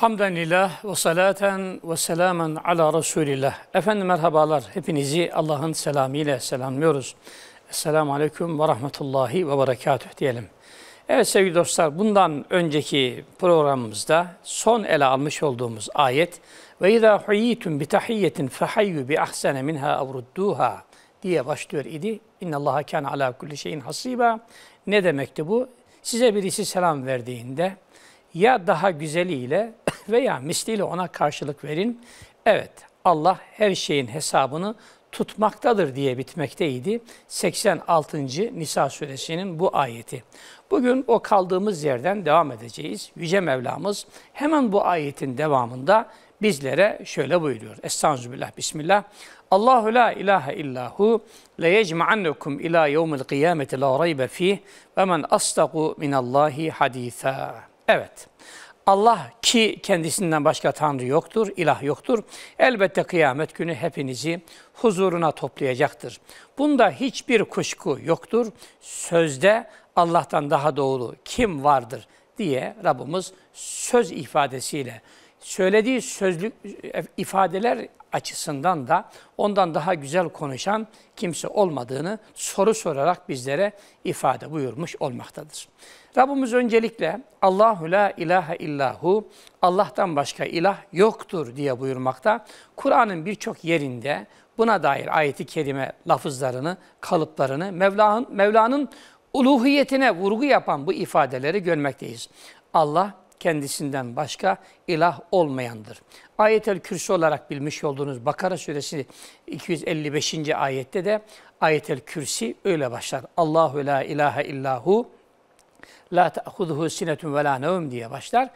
Hamden ilah ve salaten ve selamen ala Resulillah. Efendim merhabalar. Hepinizi Allah'ın selamıyla ile selamlıyoruz. Esselamu Aleyküm ve Rahmetullahi ve Berekatüh diyelim. Evet sevgili dostlar bundan önceki programımızda son ele almış olduğumuz ayet ve izâ huyyitum bi tahiyyetin fehayyu bi ahsene minha avrudduha diye başlıyor idi. İnne Allaha kana ala kulli şeyin hasiba. Ne demekti bu? Size birisi selam verdiğinde ya daha güzeliyle veya misliyle ona karşılık verin. Evet Allah her şeyin hesabını tutmaktadır diye bitmekteydi 86. Nisa suresinin bu ayeti. Bugün o kaldığımız yerden devam edeceğiz. Yüce Mevlamız hemen bu ayetin devamında bizlere şöyle buyuruyor. Estağfirullah, bismillah. Allahu la ilahe illahu le yecma'annekum ila yevmil kıyameti la raybe fih ve men astagu minallahi haditha. Evet. Allah ki kendisinden başka Tanrı yoktur, ilah yoktur. Elbette kıyamet günü hepinizi huzuruna toplayacaktır. Bunda hiçbir kuşku yoktur. Sözde Allah'tan daha doğru kim vardır diye Rabbimiz söz ifadesiyle söylediği sözlük e, ifadeler açısından da ondan daha güzel konuşan kimse olmadığını soru sorarak bizlere ifade buyurmuş olmaktadır. Rabbimiz öncelikle Allahu la ilahe illahu Allah'tan başka ilah yoktur diye buyurmakta. Kur'an'ın birçok yerinde buna dair ayeti kerime lafızlarını, kalıplarını Mevla'nın Mevla'nın uluhiyetine vurgu yapan bu ifadeleri görmekteyiz. Allah kendisinden başka ilah olmayandır. Ayet-el Kürsi olarak bilmiş olduğunuz Bakara suresi 255. ayette de Ayet-el Kürsi öyle başlar. Allahu la ilahe illahu la ta'huduhu sinetun ve la nevm diye başlar.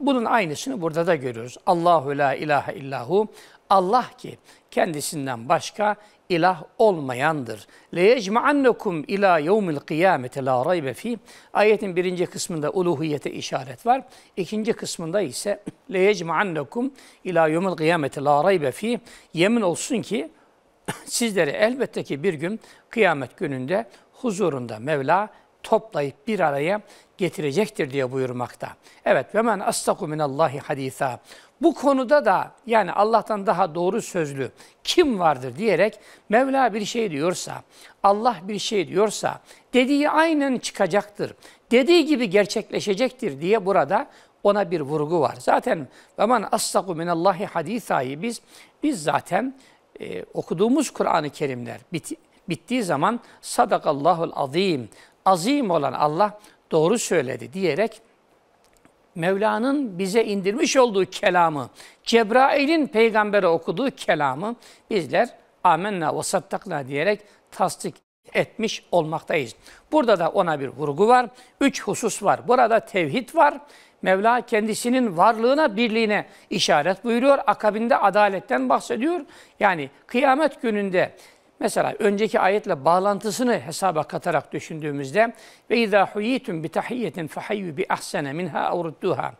Bunun aynısını burada da görüyoruz. Allahu la ilahe illahu Allah ki kendisinden başka ilah olmayandır. لَيَجْمَعَنَّكُمْ اِلَى يَوْمِ الْقِيَامَةِ لَا رَيْبَ ف۪يهِ Ayetin birinci kısmında uluhiyete işaret var. İkinci kısmında ise لَيَجْمَعَنَّكُمْ اِلَى يَوْمِ الْقِيَامَةِ لَا رَيْبَ ف۪يهِ Yemin olsun ki sizleri elbette ki bir gün kıyamet gününde huzurunda Mevla toplayıp bir araya getirecektir diye buyurmakta. Evet ve men astaku minallahi hadisa. Bu konuda da yani Allah'tan daha doğru sözlü kim vardır diyerek Mevla bir şey diyorsa, Allah bir şey diyorsa dediği aynen çıkacaktır. Dediği gibi gerçekleşecektir diye burada ona bir vurgu var. Zaten aman astaku minallahi hadisayı biz biz zaten e, okuduğumuz Kur'an-ı Kerimler bit, bittiği zaman sadakallahul azim azim olan Allah doğru söyledi diyerek Mevla'nın bize indirmiş olduğu kelamı, Cebrail'in peygambere okuduğu kelamı bizler amenna ve sattakna diyerek tasdik etmiş olmaktayız. Burada da ona bir vurgu var. Üç husus var. Burada tevhid var. Mevla kendisinin varlığına, birliğine işaret buyuruyor. Akabinde adaletten bahsediyor. Yani kıyamet gününde Mesela önceki ayetle bağlantısını hesaba katarak düşündüğümüzde ve izâ huyitun bi tahiyyetin fahayyu bi ahsene minha avruduha.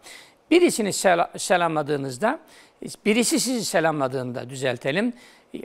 Birisini sel selamladığınızda, birisi sizi selamladığında düzeltelim.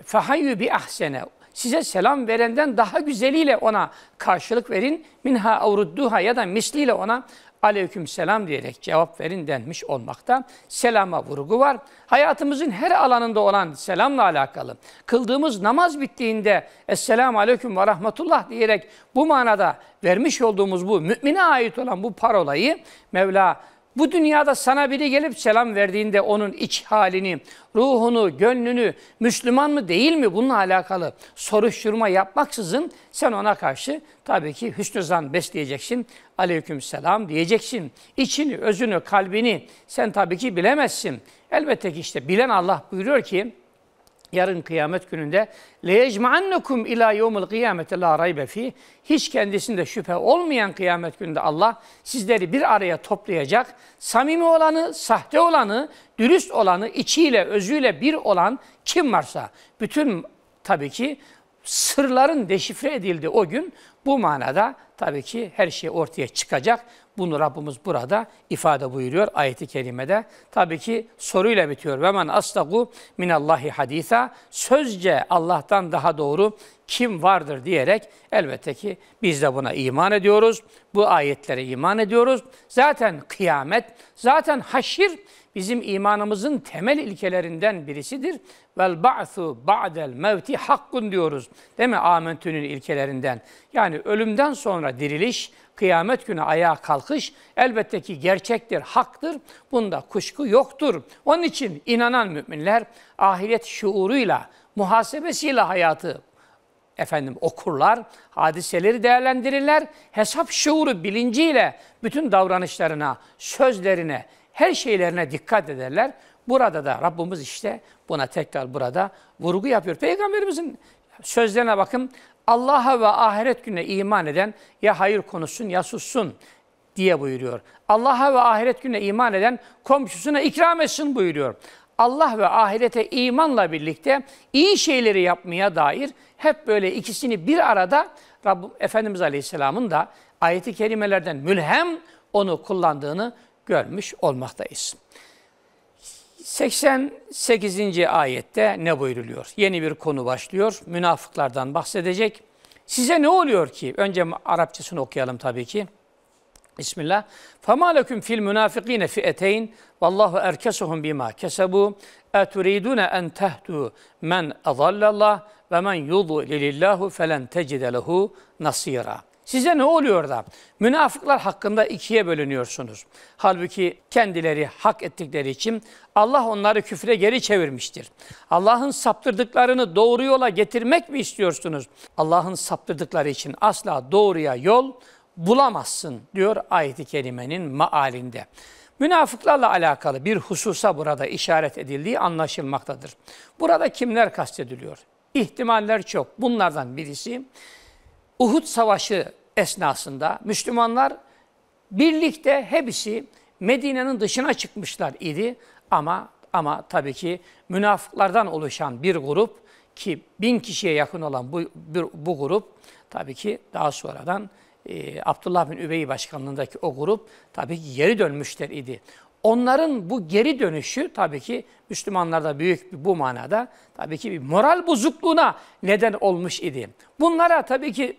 Fahayyu bi ahsene. Size selam verenden daha güzeliyle ona karşılık verin. Minha avrudduha ya da misliyle ona aleyküm selam diyerek cevap verin denmiş olmakta. Selama vurgu var. Hayatımızın her alanında olan selamla alakalı. Kıldığımız namaz bittiğinde Esselamu aleyküm ve rahmetullah diyerek bu manada vermiş olduğumuz bu mümine ait olan bu parolayı Mevla bu dünyada sana biri gelip selam verdiğinde onun iç halini, ruhunu, gönlünü, Müslüman mı değil mi bununla alakalı soruşturma yapmaksızın sen ona karşı tabii ki hüsnü zan besleyeceksin. Aleyküm selam diyeceksin. İçini, özünü, kalbini sen tabii ki bilemezsin. Elbette ki işte bilen Allah buyuruyor ki yarın kıyamet gününde leyecma'annakum ila yomul kıyamete la raybe fi hiç kendisinde şüphe olmayan kıyamet gününde Allah sizleri bir araya toplayacak. Samimi olanı, sahte olanı, dürüst olanı, içiyle, özüyle bir olan kim varsa bütün tabii ki sırların deşifre edildi o gün bu manada tabii ki her şey ortaya çıkacak. Bunu Rabbimiz burada ifade buyuruyor ayeti kerimede. Tabii ki soruyla bitiyor. Ve men aslagu minallahi hadisa. Sözce Allah'tan daha doğru kim vardır diyerek elbette ki biz de buna iman ediyoruz. Bu ayetlere iman ediyoruz. Zaten kıyamet, zaten haşir bizim imanımızın temel ilkelerinden birisidir. Vel ba'su ba'del mevti hakkun diyoruz. Değil mi? Amentünün ilkelerinden. Yani ölümden sonra diriliş, kıyamet günü ayağa kalkış elbette ki gerçektir, haktır. Bunda kuşku yoktur. Onun için inanan müminler ahiret şuuruyla, muhasebesiyle hayatı efendim okurlar, hadiseleri değerlendirirler, hesap şuuru bilinciyle bütün davranışlarına, sözlerine, her şeylerine dikkat ederler. Burada da Rabbimiz işte buna tekrar burada vurgu yapıyor. Peygamberimizin sözlerine bakın. Allah'a ve ahiret gününe iman eden ya hayır konuşsun ya sussun diye buyuruyor. Allah'a ve ahiret gününe iman eden komşusuna ikram etsin buyuruyor. Allah ve ahirete imanla birlikte iyi şeyleri yapmaya dair hep böyle ikisini bir arada Rabbim Efendimiz Aleyhisselam'ın da ayeti kerimelerden mülhem onu kullandığını görmüş olmaktayız. 88. ayette ne buyruluyor? Yeni bir konu başlıyor. Münafıklardan bahsedecek. Size ne oluyor ki? Önce Arapçasını okuyalım tabii ki. Bismillah. فَمَا لَكُمْ فِي الْمُنَافِق۪ينَ فِئَتَيْنِ وَاللّٰهُ اَرْكَسُهُمْ بِمَا كَسَبُوا اَتُرِيدُونَ اَنْ تَهْدُوا مَنْ اَضَلَّ اللّٰهِ وَمَنْ يُضُلِلِ اللّٰهُ فَلَنْ تَجِدَ لَهُ نَصِيرًا Size ne oluyor da münafıklar hakkında ikiye bölünüyorsunuz. Halbuki kendileri hak ettikleri için Allah onları küfre geri çevirmiştir. Allah'ın saptırdıklarını doğru yola getirmek mi istiyorsunuz? Allah'ın saptırdıkları için asla doğruya yol bulamazsın diyor ayeti kerimenin maalinde. Münafıklarla alakalı bir hususa burada işaret edildiği anlaşılmaktadır. Burada kimler kastediliyor? İhtimaller çok. Bunlardan birisi Uhud Savaşı esnasında Müslümanlar birlikte hepsi Medine'nin dışına çıkmışlar idi ama ama tabii ki münafıklardan oluşan bir grup ki bin kişiye yakın olan bu, bir, bu grup tabii ki daha sonradan e, Abdullah bin Übey başkanlığındaki o grup tabii ki geri dönmüşler idi onların bu geri dönüşü tabii ki Müslümanlarda büyük bu manada tabii ki bir moral bozukluğuna neden olmuş idi. Bunlara tabii ki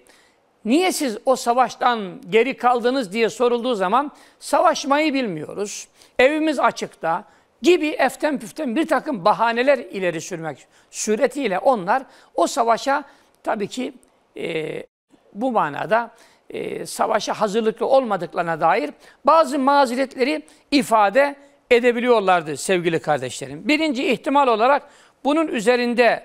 niye siz o savaştan geri kaldınız diye sorulduğu zaman savaşmayı bilmiyoruz, evimiz açıkta gibi eften püften bir takım bahaneler ileri sürmek suretiyle onlar o savaşa tabii ki e, bu manada e, savaşa hazırlıklı olmadıklarına dair bazı mazeretleri ifade edebiliyorlardı sevgili kardeşlerim. Birinci ihtimal olarak bunun üzerinde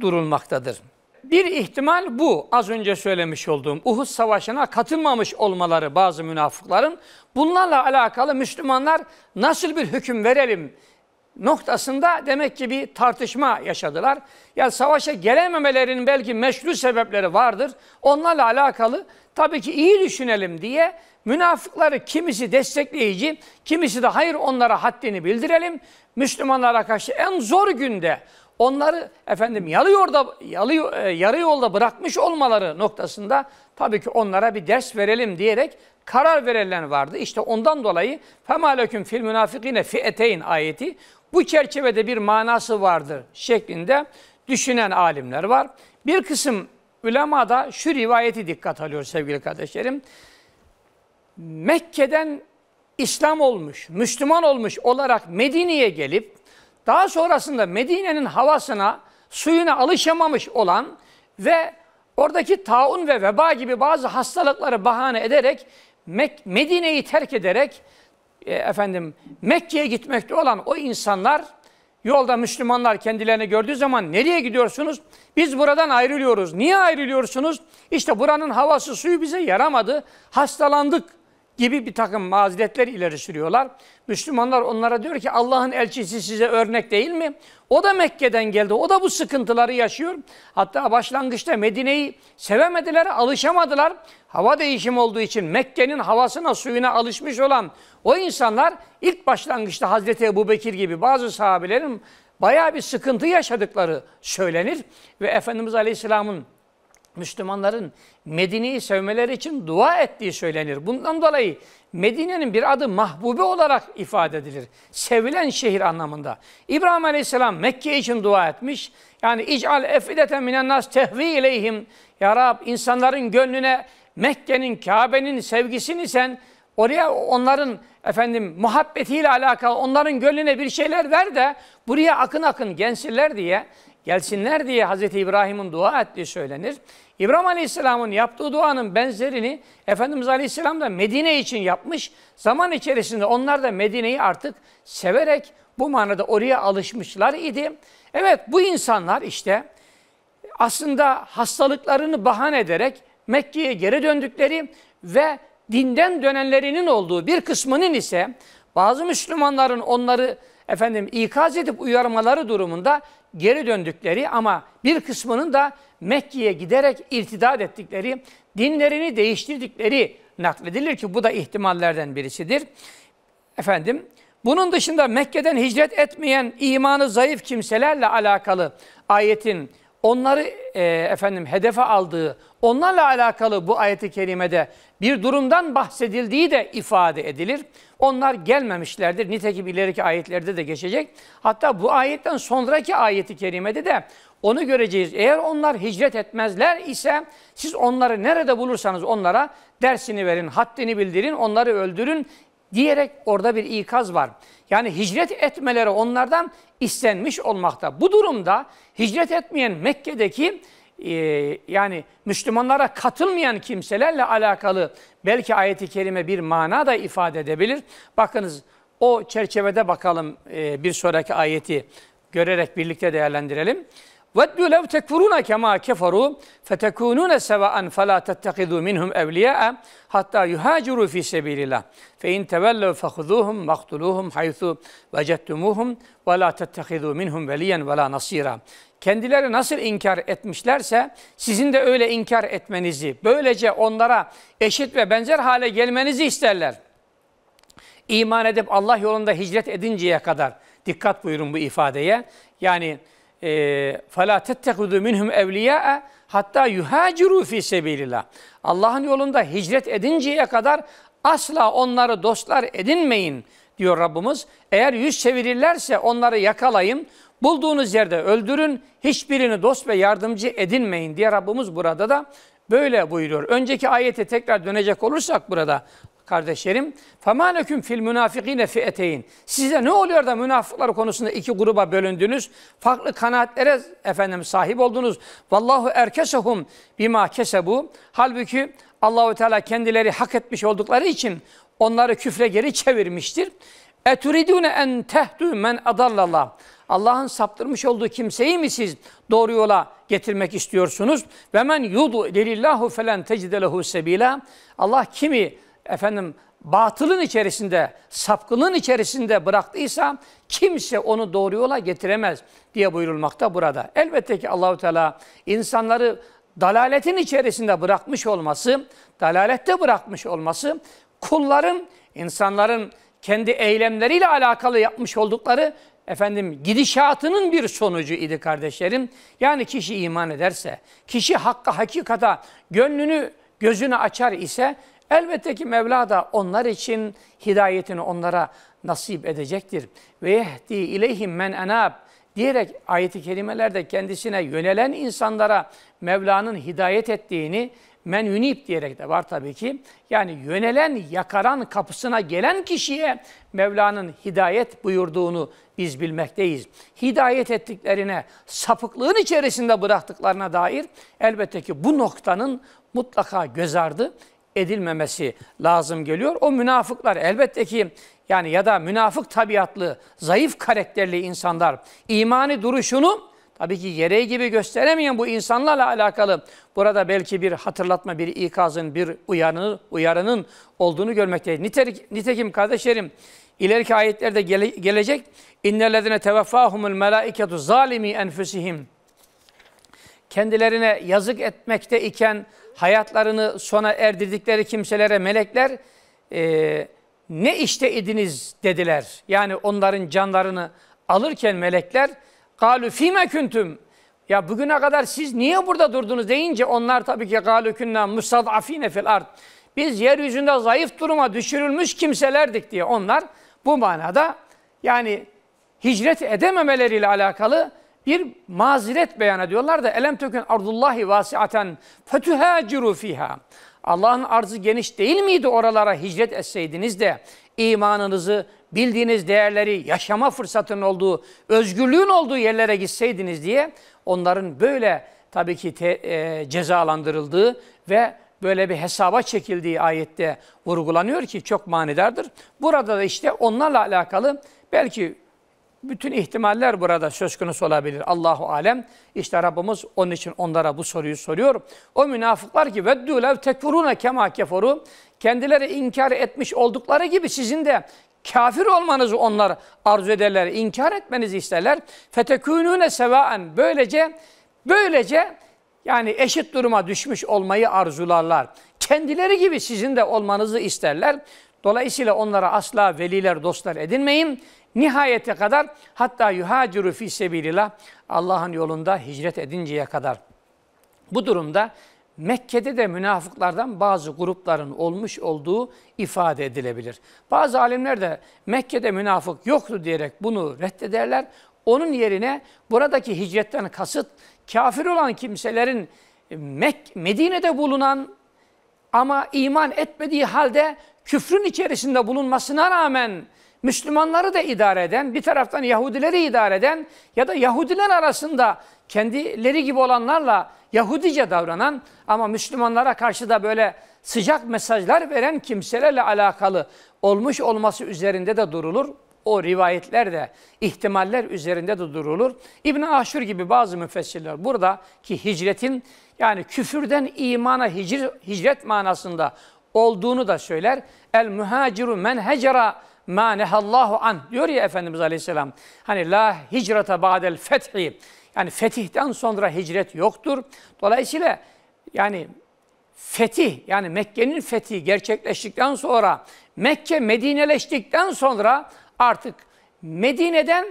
durulmaktadır. Bir ihtimal bu. Az önce söylemiş olduğum Uhud Savaşı'na katılmamış olmaları bazı münafıkların. Bunlarla alakalı Müslümanlar nasıl bir hüküm verelim noktasında demek ki bir tartışma yaşadılar. Yani savaşa gelememelerinin belki meşru sebepleri vardır. Onlarla alakalı tabii ki iyi düşünelim diye münafıkları kimisi destekleyici, kimisi de hayır onlara haddini bildirelim. Müslümanlara karşı en zor günde onları efendim yarı yolda, yarı, e, yarı yolda bırakmış olmaları noktasında tabii ki onlara bir ders verelim diyerek karar verenler vardı. İşte ondan dolayı فَمَا لَكُمْ فِي fi فِيَتَيْنِ ayeti bu çerçevede bir manası vardır şeklinde düşünen alimler var. Bir kısım ulema da şu rivayeti dikkat alıyor sevgili kardeşlerim. Mekke'den İslam olmuş, Müslüman olmuş olarak Medine'ye gelip daha sonrasında Medine'nin havasına, suyuna alışamamış olan ve oradaki taun ve veba gibi bazı hastalıkları bahane ederek Medine'yi terk ederek e, efendim Mekke'ye gitmekte olan o insanlar yolda Müslümanlar kendilerini gördüğü zaman nereye gidiyorsunuz? Biz buradan ayrılıyoruz. Niye ayrılıyorsunuz? İşte buranın havası suyu bize yaramadı. Hastalandık gibi bir takım maziletler ileri sürüyorlar. Müslümanlar onlara diyor ki Allah'ın elçisi size örnek değil mi? O da Mekke'den geldi. O da bu sıkıntıları yaşıyor. Hatta başlangıçta Medine'yi sevemediler, alışamadılar. Hava değişim olduğu için Mekke'nin havasına, suyuna alışmış olan o insanlar ilk başlangıçta Hazreti Bekir gibi bazı sahabelerin bayağı bir sıkıntı yaşadıkları söylenir ve Efendimiz Aleyhisselam'ın Müslümanların Medine'yi sevmeleri için dua ettiği söylenir. Bundan dolayı Medine'nin bir adı Mahbubi olarak ifade edilir. Sevilen şehir anlamında. İbrahim Aleyhisselam Mekke için dua etmiş. Yani ical efideten minen nas tehvi ileyhim. Ya Rab insanların gönlüne Mekke'nin, Kabe'nin sevgisini sen oraya onların efendim muhabbetiyle alakalı onların gönlüne bir şeyler ver de buraya akın akın gençler diye gelsinler diye Hazreti İbrahim'in dua ettiği söylenir. İbrahim Aleyhisselam'ın yaptığı duanın benzerini Efendimiz Aleyhisselam da Medine için yapmış. Zaman içerisinde onlar da Medine'yi artık severek bu manada oraya alışmışlar idi. Evet bu insanlar işte aslında hastalıklarını bahane ederek Mekke'ye geri döndükleri ve dinden dönenlerinin olduğu bir kısmının ise bazı Müslümanların onları efendim ikaz edip uyarmaları durumunda geri döndükleri ama bir kısmının da Mekke'ye giderek irtidat ettikleri, dinlerini değiştirdikleri nakledilir ki bu da ihtimallerden birisidir. Efendim, bunun dışında Mekke'den hicret etmeyen imanı zayıf kimselerle alakalı ayetin onları e, efendim hedefe aldığı, onlarla alakalı bu ayeti kerimede bir durumdan bahsedildiği de ifade edilir. Onlar gelmemişlerdir. Nitekim ileriki ayetlerde de geçecek. Hatta bu ayetten sonraki ayeti kerimede de onu göreceğiz. Eğer onlar hicret etmezler ise siz onları nerede bulursanız onlara dersini verin, haddini bildirin, onları öldürün, diyerek orada bir ikaz var. Yani hicret etmeleri onlardan istenmiş olmakta. Bu durumda hicret etmeyen Mekke'deki e, yani Müslümanlara katılmayan kimselerle alakalı belki ayeti kerime bir mana da ifade edebilir. Bakınız o çerçevede bakalım e, bir sonraki ayeti görerek birlikte değerlendirelim. وَدُّوا لَوْ تَكْفُرُونَ كَمَا كَفَرُوا فَتَكُونُونَ سَوَاءً فَلَا تَتَّخِذُوا مِنْهُمْ اَوْلِيَاءَ حَتَّى يُهَاجِرُوا فِي سَبِيلِ اللّٰهِ فَاِنْ تَوَلَّوْا فَخُذُوهُمْ مَقْتُلُوهُمْ حَيْثُ وَجَدْتُمُوهُمْ وَلَا تَتَّخِذُوا مِنْهُمْ وَلِيًّا وَلَا نَصِيرًا Kendileri nasıl inkar etmişlerse sizin de öyle inkar etmenizi, böylece onlara eşit ve benzer hale gelmenizi isterler. İman edip Allah yolunda hicret edinceye kadar, dikkat buyurun bu ifadeye, yani فَلَا تَتَّقُدُوا مِنْهُمْ اَوْلِيَاءَ Hatta yuhaciru fi sebilillah. Allah'ın yolunda hicret edinceye kadar asla onları dostlar edinmeyin diyor Rabbimiz. Eğer yüz çevirirlerse onları yakalayın, bulduğunuz yerde öldürün, hiçbirini dost ve yardımcı edinmeyin diye Rabbimiz burada da böyle buyuruyor. Önceki ayete tekrar dönecek olursak burada kardeşlerim. فَمَا لَكُمْ fil الْمُنَافِق۪ينَ فِيَتَيْنِ Size ne oluyor da münafıklar konusunda iki gruba bölündünüz? Farklı kanaatlere efendim sahip oldunuz. Vallahu erkesehum bima kesebu. Halbuki Allahu Teala kendileri hak etmiş oldukları için onları küfre geri çevirmiştir. Eturidune en tehdu men adallallah. Allah'ın saptırmış olduğu kimseyi mi siz doğru yola getirmek istiyorsunuz? Ve men yudu lillahu felen tecide lehu sebila. Allah kimi efendim batılın içerisinde, sapkının içerisinde bıraktıysa kimse onu doğru yola getiremez diye buyurulmakta burada. Elbette ki Allahu Teala insanları dalaletin içerisinde bırakmış olması, dalalette bırakmış olması kulların, insanların kendi eylemleriyle alakalı yapmış oldukları efendim gidişatının bir sonucu idi kardeşlerim. Yani kişi iman ederse, kişi hakka hakikata gönlünü gözünü açar ise Elbette ki Mevla da onlar için hidayetini onlara nasip edecektir. Ve yehdi ileyhim men enab diyerek ayeti kerimelerde kendisine yönelen insanlara Mevla'nın hidayet ettiğini men yunib diyerek de var tabii ki. Yani yönelen, yakaran kapısına gelen kişiye Mevla'nın hidayet buyurduğunu biz bilmekteyiz. Hidayet ettiklerine, sapıklığın içerisinde bıraktıklarına dair elbette ki bu noktanın mutlaka göz ardı edilmemesi lazım geliyor. O münafıklar elbette ki yani ya da münafık tabiatlı, zayıf karakterli insanlar imani duruşunu tabii ki gereği gibi gösteremeyen bu insanlarla alakalı burada belki bir hatırlatma, bir ikazın, bir uyarının, uyarının olduğunu görmekteyiz. Nitelik, nitekim kardeşlerim ileriki ayetlerde gele, gelecek innellezine tevaffahumul melaiketu zalimi enfusihim kendilerine yazık etmekte iken hayatlarını sona erdirdikleri kimselere melekler e, ne işte idiniz dediler. Yani onların canlarını alırken melekler galu fime küntüm ya bugüne kadar siz niye burada durdunuz deyince onlar tabii ki galu künna musadafine fil ard. Biz yeryüzünde zayıf duruma düşürülmüş kimselerdik diye onlar bu manada yani hicret edememeleriyle alakalı bir mazeret beyan ediyorlar da elem tökün ardullahi vasiaten fetühaciru fiha. Allah'ın arzı geniş değil miydi oralara hicret etseydiniz de imanınızı, bildiğiniz değerleri, yaşama fırsatının olduğu, özgürlüğün olduğu yerlere gitseydiniz diye onların böyle tabii ki te, e, cezalandırıldığı ve böyle bir hesaba çekildiği ayette vurgulanıyor ki çok manidardır. Burada da işte onlarla alakalı belki bütün ihtimaller burada söz konusu olabilir. Allahu alem. İşte Rabbimiz onun için onlara bu soruyu soruyor. O münafıklar ki veddu lev tekfuruna kema keferu kendileri inkar etmiş oldukları gibi sizin de kafir olmanızı onlar arzu ederler. İnkar etmenizi isterler. Fetekûnûne sevâen. Böylece böylece yani eşit duruma düşmüş olmayı arzularlar. Kendileri gibi sizin de olmanızı isterler. Dolayısıyla onlara asla veliler, dostlar edinmeyin. Nihayete kadar hatta yuhaciru fi sebilillah Allah'ın yolunda hicret edinceye kadar. Bu durumda Mekke'de de münafıklardan bazı grupların olmuş olduğu ifade edilebilir. Bazı alimler de Mekke'de münafık yoktu diyerek bunu reddederler. Onun yerine buradaki hicretten kasıt kafir olan kimselerin e, Mek Medine'de bulunan ama iman etmediği halde küfrün içerisinde bulunmasına rağmen Müslümanları da idare eden, bir taraftan Yahudileri idare eden ya da Yahudiler arasında kendileri gibi olanlarla Yahudice davranan ama Müslümanlara karşı da böyle sıcak mesajlar veren kimselerle alakalı olmuş olması üzerinde de durulur. O rivayetler de ihtimaller üzerinde de durulur. İbn Aşur gibi bazı müfessirler burada ki hicretin yani küfürden imana hicret manasında olduğunu da söyler. El muhaciru men hecera ma nehallahu an diyor ya Efendimiz Aleyhisselam. Hani la hicrata ba'del fethi. Yani fetihten sonra hicret yoktur. Dolayısıyla yani fetih yani Mekke'nin fethi gerçekleştikten sonra Mekke Medineleştikten sonra artık Medine'den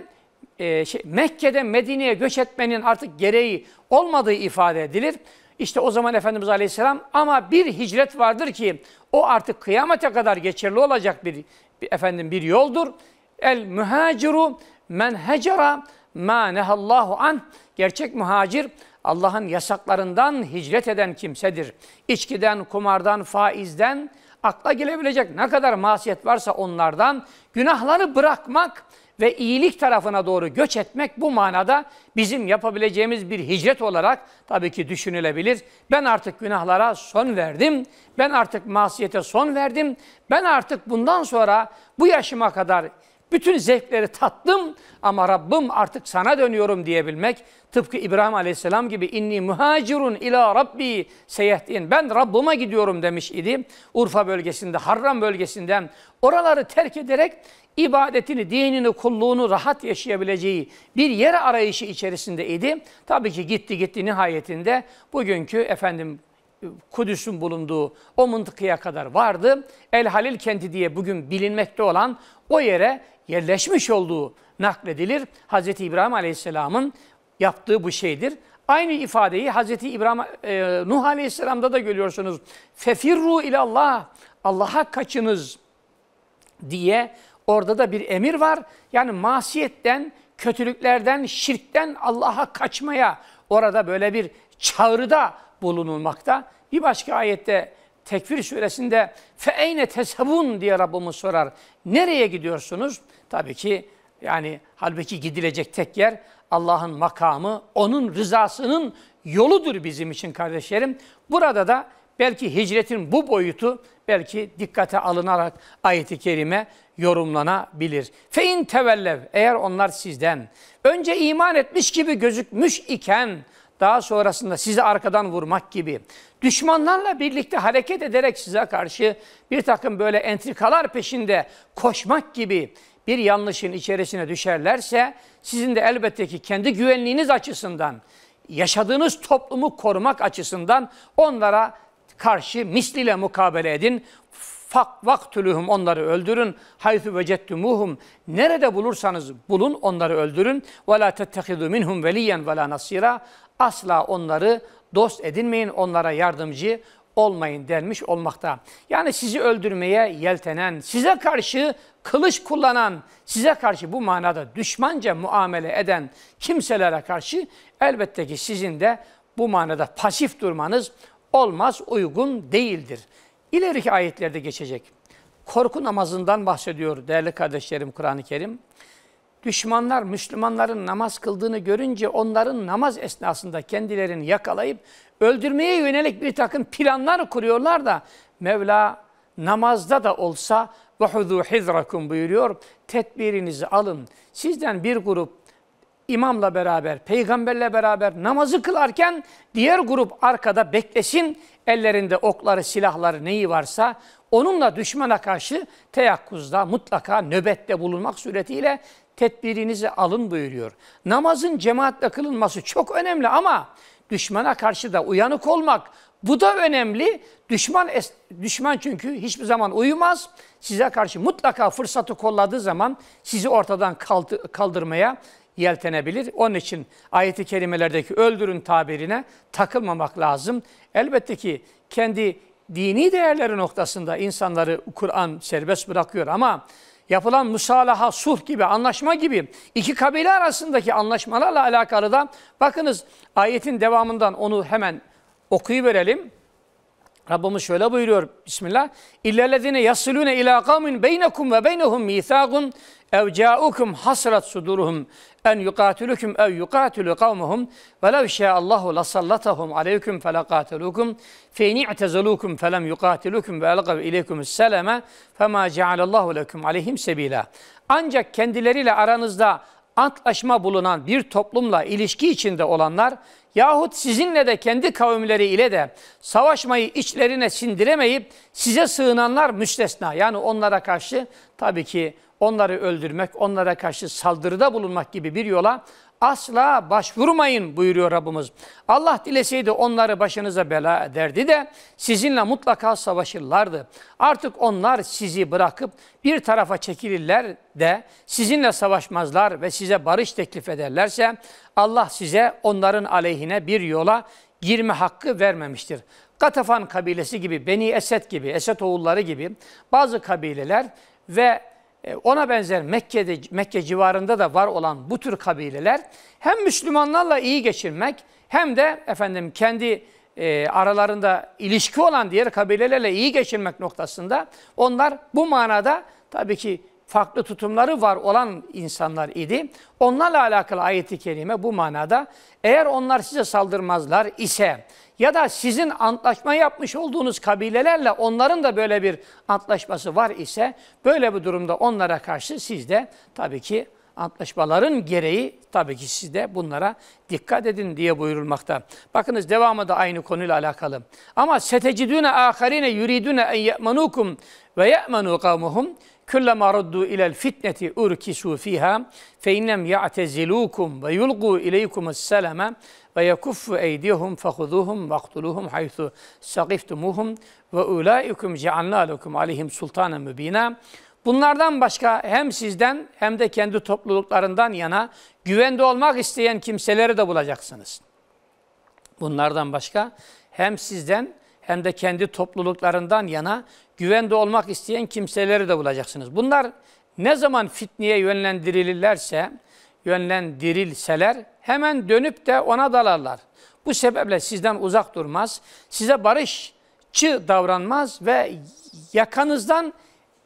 e, şey, Mekke'den Medine'ye göç etmenin artık gereği olmadığı ifade edilir. İşte o zaman Efendimiz Aleyhisselam ama bir hicret vardır ki o artık kıyamete kadar geçerli olacak bir efendim bir yoldur. El mühaciru men hecera ma nehallahu an. Gerçek muhacir Allah'ın yasaklarından hicret eden kimsedir. İçkiden, kumardan, faizden, akla gelebilecek ne kadar masiyet varsa onlardan günahları bırakmak ve iyilik tarafına doğru göç etmek bu manada bizim yapabileceğimiz bir hicret olarak tabii ki düşünülebilir. Ben artık günahlara son verdim. Ben artık masiyete son verdim. Ben artık bundan sonra bu yaşıma kadar bütün zevkleri tattım ama Rabbim artık sana dönüyorum diyebilmek tıpkı İbrahim Aleyhisselam gibi inni muhacirun ila rabbi seyehdin ben Rabbime gidiyorum demiş idi. Urfa bölgesinde Harran bölgesinden oraları terk ederek ibadetini, dinini, kulluğunu rahat yaşayabileceği bir yer arayışı içerisindeydi. Tabii ki gitti gitti nihayetinde bugünkü efendim e, Kudüs'ün bulunduğu o mıntıkaya kadar vardı. El Halil kenti diye bugün bilinmekte olan o yere yerleşmiş olduğu nakledilir. Hz. İbrahim Aleyhisselam'ın yaptığı bu şeydir. Aynı ifadeyi Hz. İbrahim e, Nuh Aleyhisselam'da da görüyorsunuz. Fefirru ilallah. Allah'a kaçınız diye Orada da bir emir var. Yani masiyetten, kötülüklerden, şirkten Allah'a kaçmaya orada böyle bir çağrıda bulunulmakta. Bir başka ayette Tekvir suresinde feeyne tesebun diye Rabbimiz sorar. Nereye gidiyorsunuz? Tabii ki yani halbuki gidilecek tek yer Allah'ın makamı, onun rızasının yoludur bizim için kardeşlerim. Burada da belki hicretin bu boyutu belki dikkate alınarak ayeti kerime yorumlanabilir. Fein tevellev eğer onlar sizden önce iman etmiş gibi gözükmüş iken daha sonrasında sizi arkadan vurmak gibi düşmanlarla birlikte hareket ederek size karşı bir takım böyle entrikalar peşinde koşmak gibi bir yanlışın içerisine düşerlerse sizin de elbette ki kendi güvenliğiniz açısından yaşadığınız toplumu korumak açısından onlara karşı misliyle mukabele edin. Fak vaktülühüm onları öldürün. Haythu vecettumuhum. Nerede bulursanız bulun onları öldürün. Ve la tettehidu minhum veliyen ve la nasira. Asla onları dost edinmeyin. Onlara yardımcı olmayın denmiş olmakta. Yani sizi öldürmeye yeltenen, size karşı kılıç kullanan, size karşı bu manada düşmanca muamele eden kimselere karşı elbette ki sizin de bu manada pasif durmanız olmaz, uygun değildir. İleriki ayetlerde geçecek. Korku namazından bahsediyor değerli kardeşlerim Kur'an-ı Kerim. Düşmanlar Müslümanların namaz kıldığını görünce onların namaz esnasında kendilerini yakalayıp öldürmeye yönelik bir takım planlar kuruyorlar da Mevla namazda da olsa وَحُذُوا حِذْرَكُمْ buyuruyor. Tedbirinizi alın. Sizden bir grup imamla beraber, peygamberle beraber namazı kılarken diğer grup arkada beklesin. Ellerinde okları, silahları neyi varsa onunla düşmana karşı teyakkuzda mutlaka nöbette bulunmak suretiyle tedbirinizi alın buyuruyor. Namazın cemaatle kılınması çok önemli ama düşmana karşı da uyanık olmak bu da önemli. Düşman düşman çünkü hiçbir zaman uyumaz. Size karşı mutlaka fırsatı kolladığı zaman sizi ortadan kaldırmaya yeltenebilir. Onun için ayeti kerimelerdeki öldürün tabirine takılmamak lazım. Elbette ki kendi dini değerleri noktasında insanları Kur'an serbest bırakıyor ama yapılan musalaha, sulh gibi, anlaşma gibi iki kabile arasındaki anlaşmalarla alakalı da bakınız ayetin devamından onu hemen okuyuverelim. Rabbimiz şöyle buyuruyor Bismillah. İllellezine yasilune ila kavmin beynekum ve beynehum mithaqun ev ca'ukum hasrat suduruhum en yukatilukum ev yukatilu kavmuhum ve lev şe'allahu lasallatahum aleyküm felakatilukum fe ni'tezelukum felem yukatilukum ve elgav ileykumüs seleme fema cealallahu lekum aleyhim sebila. Ancak kendileriyle aranızda antlaşma bulunan bir toplumla ilişki içinde olanlar yahut sizinle de kendi kavimleri ile de savaşmayı içlerine sindiremeyip size sığınanlar müstesna. Yani onlara karşı tabii ki onları öldürmek, onlara karşı saldırıda bulunmak gibi bir yola asla başvurmayın buyuruyor Rabbimiz. Allah dileseydi onları başınıza bela ederdi de sizinle mutlaka savaşırlardı. Artık onlar sizi bırakıp bir tarafa çekilirler de sizinle savaşmazlar ve size barış teklif ederlerse Allah size onların aleyhine bir yola girme hakkı vermemiştir. Katafan kabilesi gibi, Beni Esed gibi, Esed oğulları gibi bazı kabileler ve e, ona benzer Mekke'de Mekke civarında da var olan bu tür kabileler hem Müslümanlarla iyi geçirmek hem de efendim kendi e, aralarında ilişki olan diğer kabilelerle iyi geçirmek noktasında onlar bu manada tabii ki farklı tutumları var olan insanlar idi. Onlarla alakalı ayeti kerime bu manada eğer onlar size saldırmazlar ise ya da sizin antlaşma yapmış olduğunuz kabilelerle onların da böyle bir antlaşması var ise böyle bir durumda onlara karşı siz de tabii ki antlaşmaların gereği tabii ki siz de bunlara dikkat edin diye buyurulmakta. Bakınız devamı da aynı konuyla alakalı. Ama setecidüne aharine yuridüne en ye'menukum ve ye'menu kavmuhum kullama ruddu ilel fitneti urkisu fiha fe innem ya'tezilukum ve yulgu ileykum selama ve yakuffu eydihum fehuduhum vaktuluhum haythu sakiftumuhum ve ulaikum cealna lekum aleyhim sultanen Bunlardan başka hem sizden hem de kendi topluluklarından yana güvende olmak isteyen kimseleri de bulacaksınız. Bunlardan başka hem sizden hem de kendi topluluklarından yana güvende olmak isteyen kimseleri de bulacaksınız. Bunlar ne zaman fitneye yönlendirilirlerse, yönlendirilseler hemen dönüp de ona dalarlar. Bu sebeple sizden uzak durmaz, size barışçı davranmaz ve yakanızdan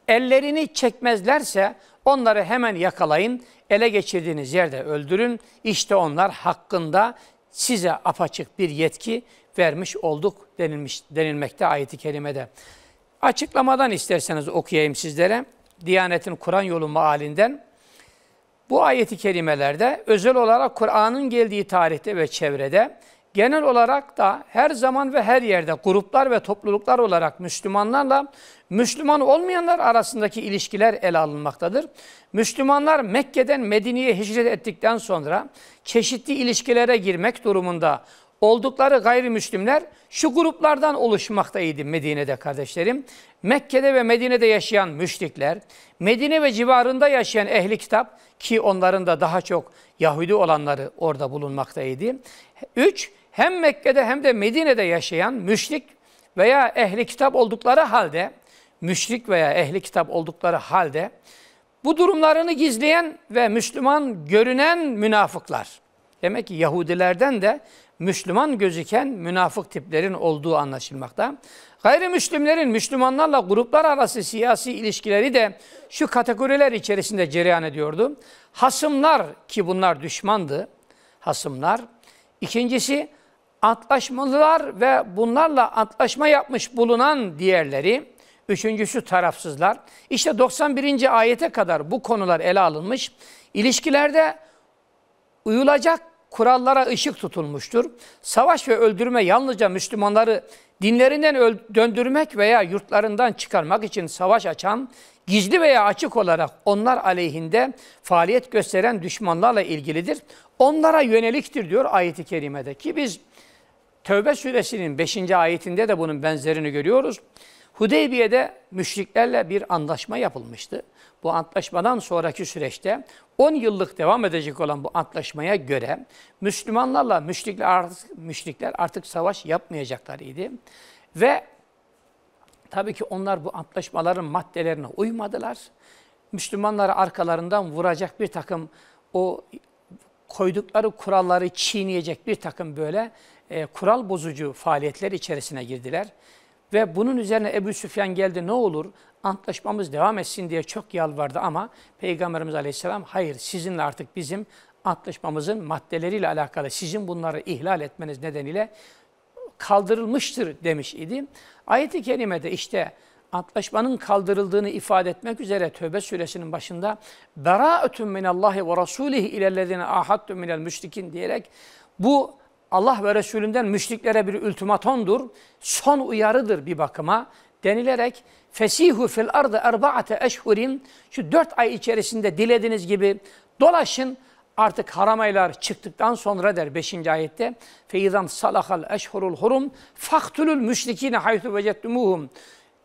ellerini çekmezlerse onları hemen yakalayın, ele geçirdiğiniz yerde öldürün. İşte onlar hakkında size apaçık bir yetki vermiş olduk denilmiş denilmekte ayeti kerimede. Açıklamadan isterseniz okuyayım sizlere. Diyanetin Kur'an yolu mealinden. Bu ayeti kerimelerde özel olarak Kur'an'ın geldiği tarihte ve çevrede genel olarak da her zaman ve her yerde gruplar ve topluluklar olarak Müslümanlarla Müslüman olmayanlar arasındaki ilişkiler ele alınmaktadır. Müslümanlar Mekke'den Medine'ye hicret ettikten sonra çeşitli ilişkilere girmek durumunda oldukları gayrimüslimler şu gruplardan oluşmaktaydı Medine'de kardeşlerim. Mekke'de ve Medine'de yaşayan müşrikler, Medine ve civarında yaşayan ehli kitap ki onların da daha çok Yahudi olanları orada bulunmaktaydı. Üç, hem Mekke'de hem de Medine'de yaşayan müşrik veya ehli kitap oldukları halde, müşrik veya ehli kitap oldukları halde, bu durumlarını gizleyen ve Müslüman görünen münafıklar. Demek ki Yahudilerden de Müslüman gözüken münafık tiplerin olduğu anlaşılmakta. Gayrimüslimlerin Müslümanlarla gruplar arası siyasi ilişkileri de şu kategoriler içerisinde cereyan ediyordu. Hasımlar ki bunlar düşmandı. Hasımlar. İkincisi antlaşmalılar ve bunlarla antlaşma yapmış bulunan diğerleri. Üçüncüsü tarafsızlar. İşte 91. ayete kadar bu konular ele alınmış. İlişkilerde uyulacak kurallara ışık tutulmuştur. Savaş ve öldürme yalnızca Müslümanları dinlerinden döndürmek veya yurtlarından çıkarmak için savaş açan, gizli veya açık olarak onlar aleyhinde faaliyet gösteren düşmanlarla ilgilidir. Onlara yöneliktir diyor ayeti kerimede ki biz Tövbe suresinin 5. ayetinde de bunun benzerini görüyoruz. Hudeybiye'de müşriklerle bir anlaşma yapılmıştı bu antlaşmadan sonraki süreçte 10 yıllık devam edecek olan bu antlaşmaya göre Müslümanlarla müşrikler artık, müşrikler artık savaş yapmayacaklar idi. Ve tabii ki onlar bu antlaşmaların maddelerine uymadılar. Müslümanları arkalarından vuracak bir takım o koydukları kuralları çiğneyecek bir takım böyle e, kural bozucu faaliyetler içerisine girdiler. Ve bunun üzerine Ebu Süfyan geldi ne olur antlaşmamız devam etsin diye çok yalvardı ama Peygamberimiz Aleyhisselam hayır sizinle artık bizim antlaşmamızın maddeleriyle alakalı sizin bunları ihlal etmeniz nedeniyle kaldırılmıştır demiş idi. Ayet-i kerimede işte antlaşmanın kaldırıldığını ifade etmek üzere Tövbe suresinin başında beraatun minallahi ve rasulihi ilellezine ahadtum minel müşrikin diyerek bu Allah ve Resulünden müşriklere bir ultimatondur, son uyarıdır bir bakıma denilerek fesihu fil ardı erbaate eşhurin şu dört ay içerisinde dilediğiniz gibi dolaşın artık haramaylar çıktıktan sonra der 5. ayette feizam salahal eşhurul hurum faktulul müşrikine haytu vecettumuhum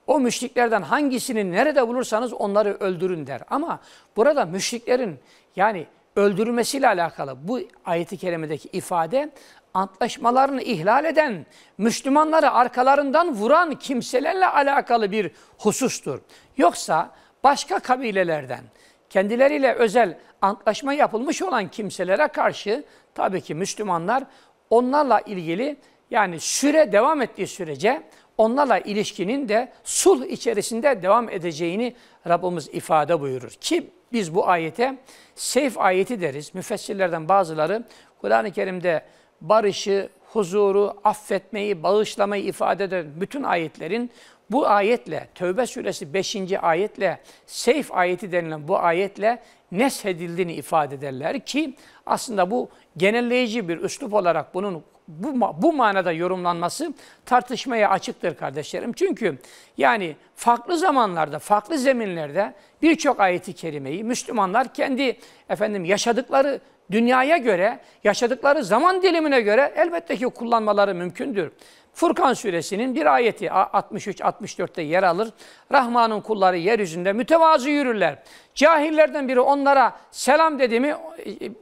o müşriklerden hangisini nerede bulursanız onları öldürün der. Ama burada müşriklerin yani öldürülmesiyle alakalı bu ayeti kerimedeki ifade antlaşmalarını ihlal eden, Müslümanları arkalarından vuran kimselerle alakalı bir husustur. Yoksa başka kabilelerden kendileriyle özel antlaşma yapılmış olan kimselere karşı tabii ki Müslümanlar onlarla ilgili yani süre devam ettiği sürece onlarla ilişkinin de sulh içerisinde devam edeceğini Rabbimiz ifade buyurur. Kim? Biz bu ayete seyf ayeti deriz. Müfessirlerden bazıları Kur'an-ı Kerim'de barışı, huzuru, affetmeyi, bağışlamayı ifade eden bütün ayetlerin bu ayetle, Tövbe suresi 5. ayetle, Seyf ayeti denilen bu ayetle neshedildiğini ifade ederler ki aslında bu genelleyici bir üslup olarak bunun bu, bu manada yorumlanması tartışmaya açıktır kardeşlerim. Çünkü yani farklı zamanlarda, farklı zeminlerde birçok ayeti kerimeyi Müslümanlar kendi efendim yaşadıkları dünyaya göre, yaşadıkları zaman dilimine göre elbette ki kullanmaları mümkündür. Furkan suresinin bir ayeti 63-64'te yer alır. Rahman'ın kulları yeryüzünde mütevazı yürürler. Cahillerden biri onlara selam dedi mi,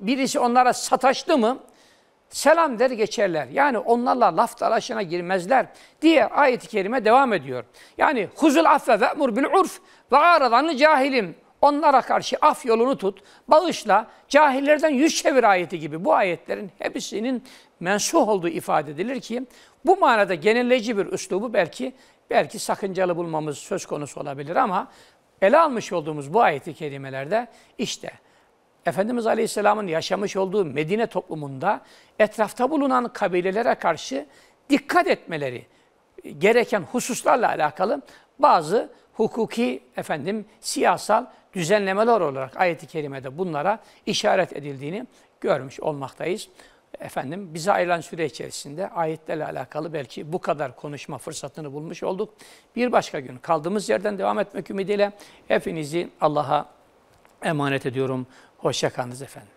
birisi onlara sataştı mı, selam der geçerler. Yani onlarla laf dalaşına girmezler diye ayet-i kerime devam ediyor. Yani huzul affe ve emur bil urf ve aradanı cahilim. Onlara karşı af yolunu tut, bağışla, cahillerden yüz çevir ayeti gibi bu ayetlerin hepsinin mensuh olduğu ifade edilir ki bu manada genelleyici bir üslubu belki belki sakıncalı bulmamız söz konusu olabilir ama ele almış olduğumuz bu ayeti kerimelerde işte Efendimiz Aleyhisselam'ın yaşamış olduğu Medine toplumunda etrafta bulunan kabilelere karşı dikkat etmeleri gereken hususlarla alakalı bazı hukuki efendim siyasal düzenlemeler olarak ayet-i kerimede bunlara işaret edildiğini görmüş olmaktayız. Efendim bize ayrılan süre içerisinde ayetlerle alakalı belki bu kadar konuşma fırsatını bulmuş olduk. Bir başka gün kaldığımız yerden devam etmek ümidiyle hepinizi Allah'a emanet ediyorum. Hoşçakalınız efendim.